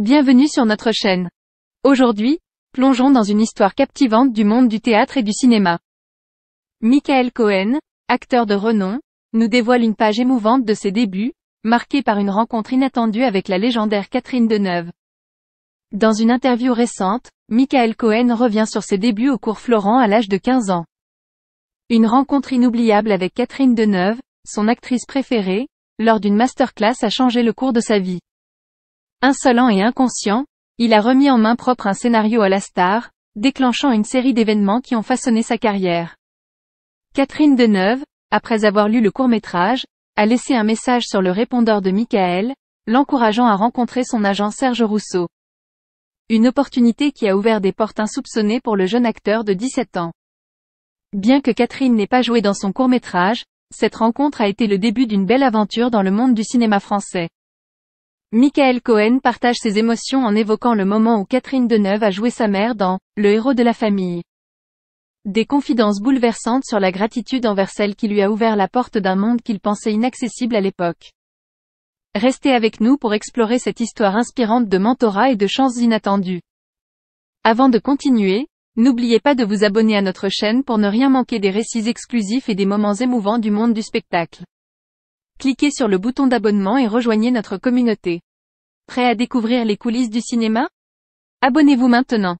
Bienvenue sur notre chaîne. Aujourd'hui, plongeons dans une histoire captivante du monde du théâtre et du cinéma. Michael Cohen, acteur de renom, nous dévoile une page émouvante de ses débuts, marquée par une rencontre inattendue avec la légendaire Catherine Deneuve. Dans une interview récente, Michael Cohen revient sur ses débuts au cours Florent à l'âge de 15 ans. Une rencontre inoubliable avec Catherine Deneuve, son actrice préférée, lors d'une masterclass a changé le cours de sa vie. Insolent et inconscient, il a remis en main propre un scénario à la star, déclenchant une série d'événements qui ont façonné sa carrière. Catherine Deneuve, après avoir lu le court-métrage, a laissé un message sur le répondeur de Michael, l'encourageant à rencontrer son agent Serge Rousseau. Une opportunité qui a ouvert des portes insoupçonnées pour le jeune acteur de 17 ans. Bien que Catherine n'ait pas joué dans son court-métrage, cette rencontre a été le début d'une belle aventure dans le monde du cinéma français. Michael Cohen partage ses émotions en évoquant le moment où Catherine Deneuve a joué sa mère dans Le héros de la famille. Des confidences bouleversantes sur la gratitude envers celle qui lui a ouvert la porte d'un monde qu'il pensait inaccessible à l'époque. Restez avec nous pour explorer cette histoire inspirante de mentorat et de chances inattendues. Avant de continuer, n'oubliez pas de vous abonner à notre chaîne pour ne rien manquer des récits exclusifs et des moments émouvants du monde du spectacle cliquez sur le bouton d'abonnement et rejoignez notre communauté. Prêt à découvrir les coulisses du cinéma Abonnez-vous maintenant.